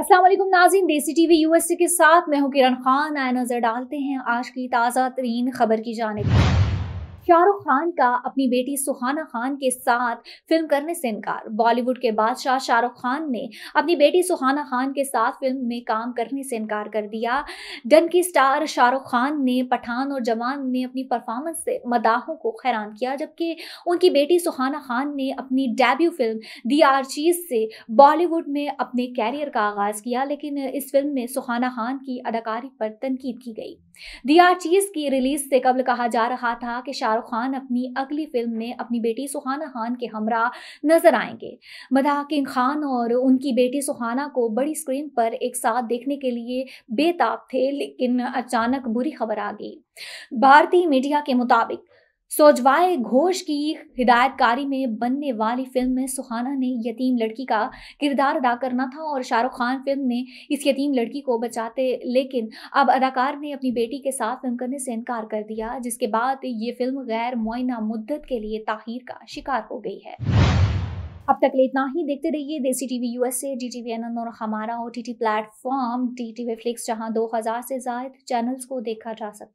असलम नाजीन देसी TV USA के साथ मैं हूं किरण खान आए नजर डालते हैं आज की ताज़ा तरीन खबर की जानब शाहरुख खान का अपनी बेटी सुहाना खान के साथ फिल्म करने से इनकार बॉलीवुड के बादशाह शाहरुख खान ने अपनी बेटी सुहाना खान के साथ फिल्म में काम करने से इनकार कर दिया डन की स्टार शाहरुख खान ने पठान और जवान में अपनी परफॉर्मेंस से मदाहों को हैरान किया जबकि उनकी बेटी सुहाना खान ने अपनी डेब्यू फिल्म दी आर चीज से बॉलीवुड में अपने कैरियर का आगाज़ किया लेकिन इस फिल्म में सुहाना खान की अदाकारी पर तनकीद की गई दी आर चीज की रिलीज से कबल कहा जा रहा था कि शाहरुख खान अपनी अगली फिल्म में अपनी बेटी सुहाना खान के हमरा नजर आएंगे मदा किंग खान और उनकी बेटी सुहाना को बड़ी स्क्रीन पर एक साथ देखने के लिए बेताब थे लेकिन अचानक बुरी खबर आ गई भारतीय मीडिया के मुताबिक सोजवाए घोष की हिदायतकारी में बनने वाली फिल्म में सुहाना ने यतीम लड़की का किरदार अदा करना था और शाहरुख खान फिल्म में इस यतीम लड़की को बचाते लेकिन अब अदाकार ने अपनी बेटी के साथ फिल्म करने से इनकार कर दिया जिसके बाद ये फिल्म गैर मुआयना मुद्दत के लिए ताहिर का शिकार हो गई है अब तक इतना ही देखते रहिए desi TV USA D T V N N और हमारा O T T platform D V flix जहाँ दो हज़ार से जायद चैनल्स को देखा जा सकता